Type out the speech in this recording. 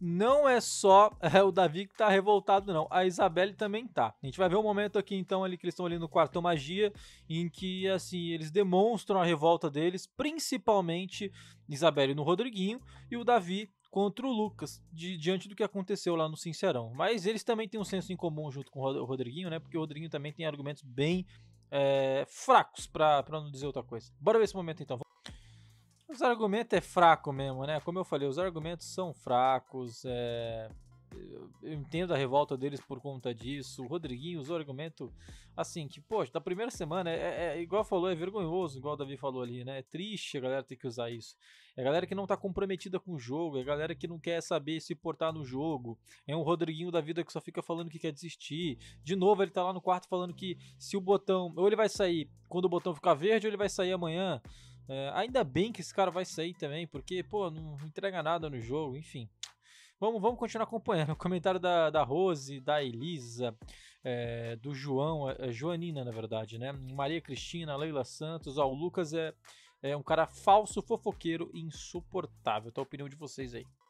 não é só é, o Davi que tá revoltado, não. A Isabelle também tá. A gente vai ver um momento aqui, então, ali que eles estão ali no quarto magia, em que, assim, eles demonstram a revolta deles, principalmente Isabelle no Rodriguinho e o Davi contra o Lucas, de, diante do que aconteceu lá no Sincerão. Mas eles também têm um senso em comum junto com o Rodriguinho, né? Porque o Rodriguinho também tem argumentos bem é, fracos, para não dizer outra coisa. Bora ver esse momento, então. Os argumentos é fraco mesmo, né? Como eu falei, os argumentos são fracos. É... Eu entendo a revolta deles por conta disso. O Rodriguinho usou argumento assim, que, poxa, da primeira semana, é, é, é igual falou, é vergonhoso, igual o Davi falou ali, né? É triste a galera ter que usar isso. É a galera que não tá comprometida com o jogo, é a galera que não quer saber se portar no jogo. É um Rodriguinho da vida que só fica falando que quer desistir. De novo, ele tá lá no quarto falando que se o botão. Ou ele vai sair quando o botão ficar verde, ou ele vai sair amanhã. É, ainda bem que esse cara vai sair também, porque, pô, não entrega nada no jogo, enfim. Vamos, vamos continuar acompanhando. O comentário da, da Rose, da Elisa, é, do João, é, é, Joanina, na verdade, né? Maria Cristina, Leila Santos, ó, o Lucas é, é um cara falso, fofoqueiro e insuportável. Tá a opinião de vocês aí.